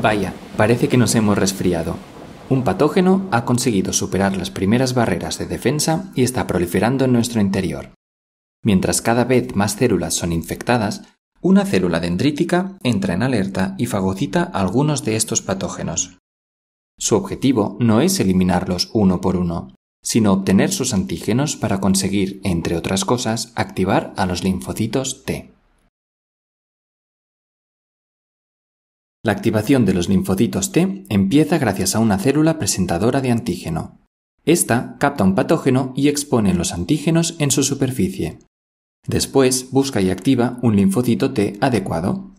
Vaya, parece que nos hemos resfriado. Un patógeno ha conseguido superar las primeras barreras de defensa y está proliferando en nuestro interior. Mientras cada vez más células son infectadas, una célula dendrítica entra en alerta y fagocita algunos de estos patógenos. Su objetivo no es eliminarlos uno por uno, sino obtener sus antígenos para conseguir, entre otras cosas, activar a los linfocitos T. La activación de los linfocitos T empieza gracias a una célula presentadora de antígeno. Esta capta un patógeno y expone los antígenos en su superficie. Después busca y activa un linfocito T adecuado.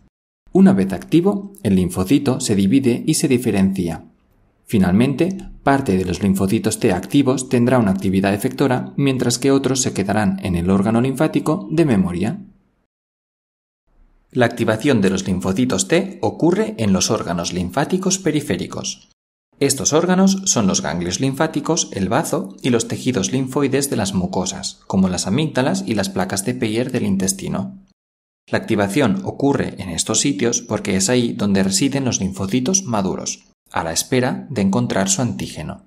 Una vez activo, el linfocito se divide y se diferencia. Finalmente, parte de los linfocitos T activos tendrá una actividad efectora, mientras que otros se quedarán en el órgano linfático de memoria. La activación de los linfocitos T ocurre en los órganos linfáticos periféricos. Estos órganos son los ganglios linfáticos, el bazo y los tejidos linfoides de las mucosas, como las amígdalas y las placas de Peyer del intestino. La activación ocurre en estos sitios porque es ahí donde residen los linfocitos maduros, a la espera de encontrar su antígeno.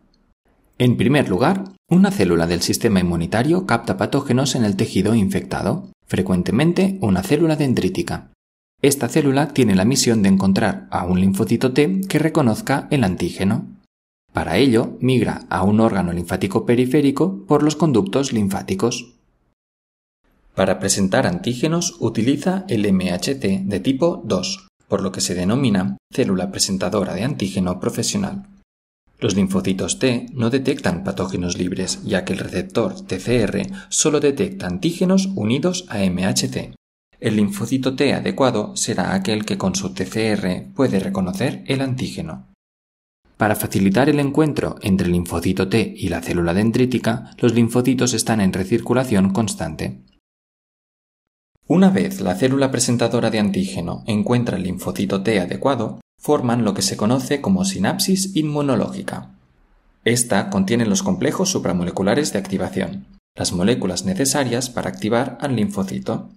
En primer lugar, una célula del sistema inmunitario capta patógenos en el tejido infectado, frecuentemente una célula dendrítica. Esta célula tiene la misión de encontrar a un linfocito T que reconozca el antígeno. Para ello, migra a un órgano linfático periférico por los conductos linfáticos. Para presentar antígenos utiliza el MHT de tipo 2, por lo que se denomina célula presentadora de antígeno profesional. Los linfocitos T no detectan patógenos libres, ya que el receptor TCR solo detecta antígenos unidos a MHT. El linfocito T adecuado será aquel que con su TCR puede reconocer el antígeno. Para facilitar el encuentro entre el linfocito T y la célula dendrítica, los linfocitos están en recirculación constante. Una vez la célula presentadora de antígeno encuentra el linfocito T adecuado, forman lo que se conoce como sinapsis inmunológica. Esta contiene los complejos supramoleculares de activación, las moléculas necesarias para activar al linfocito.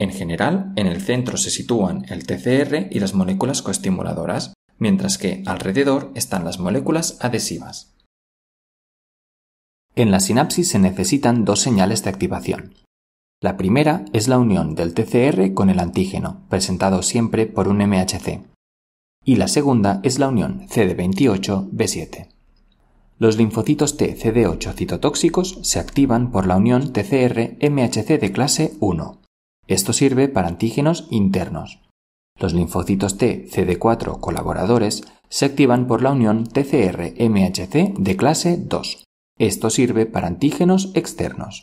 En general, en el centro se sitúan el TCR y las moléculas coestimuladoras, mientras que alrededor están las moléculas adhesivas. En la sinapsis se necesitan dos señales de activación. La primera es la unión del TCR con el antígeno, presentado siempre por un MHC. Y la segunda es la unión CD28-B7. Los linfocitos T CD8 citotóxicos se activan por la unión TCR-MHC de clase 1 esto sirve para antígenos internos. Los linfocitos T CD4 colaboradores se activan por la unión TCR-MHC de clase 2. Esto sirve para antígenos externos.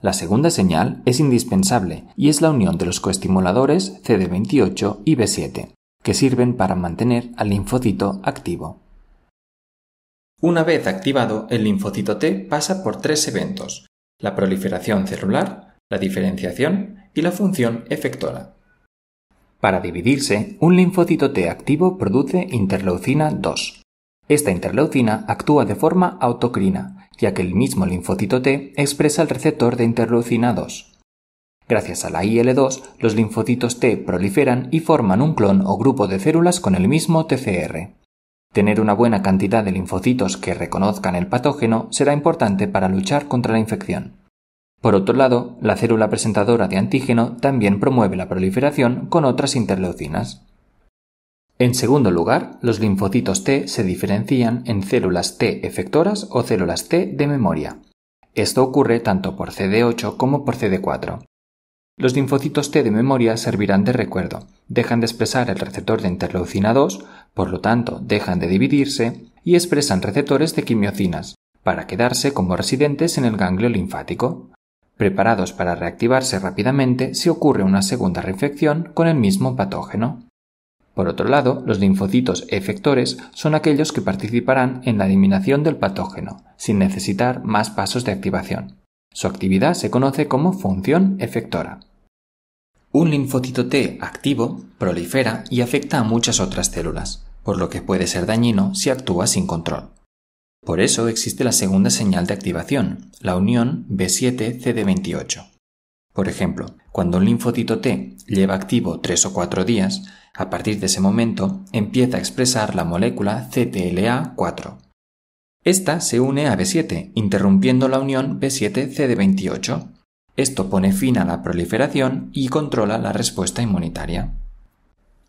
La segunda señal es indispensable y es la unión de los coestimuladores CD28 y B7, que sirven para mantener al linfocito activo. Una vez activado, el linfocito T pasa por tres eventos, la proliferación celular, la diferenciación y la función efectora. Para dividirse, un linfocito T activo produce interleucina 2. Esta interleucina actúa de forma autocrina, ya que el mismo linfocito T expresa el receptor de interleucina 2. Gracias a la IL2, los linfocitos T proliferan y forman un clon o grupo de células con el mismo TCR. Tener una buena cantidad de linfocitos que reconozcan el patógeno será importante para luchar contra la infección. Por otro lado, la célula presentadora de antígeno también promueve la proliferación con otras interleucinas. En segundo lugar, los linfocitos T se diferencian en células T efectoras o células T de memoria. Esto ocurre tanto por CD8 como por CD4. Los linfocitos T de memoria servirán de recuerdo, dejan de expresar el receptor de interleucina 2, por lo tanto dejan de dividirse y expresan receptores de quimiocinas, para quedarse como residentes en el ganglio linfático, preparados para reactivarse rápidamente si ocurre una segunda reinfección con el mismo patógeno. Por otro lado, los linfocitos efectores son aquellos que participarán en la eliminación del patógeno, sin necesitar más pasos de activación. Su actividad se conoce como función efectora. Un linfocito T activo prolifera y afecta a muchas otras células, por lo que puede ser dañino si actúa sin control. Por eso existe la segunda señal de activación, la unión B7-CD28. Por ejemplo, cuando un linfocito T lleva activo 3 o 4 días, a partir de ese momento empieza a expresar la molécula CTLA4. Esta se une a B7, interrumpiendo la unión B7-CD28. Esto pone fin a la proliferación y controla la respuesta inmunitaria.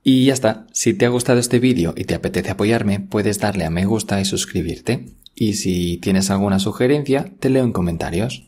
Y ya está, si te ha gustado este vídeo y te apetece apoyarme, puedes darle a me gusta y suscribirte. Y si tienes alguna sugerencia, te leo en comentarios.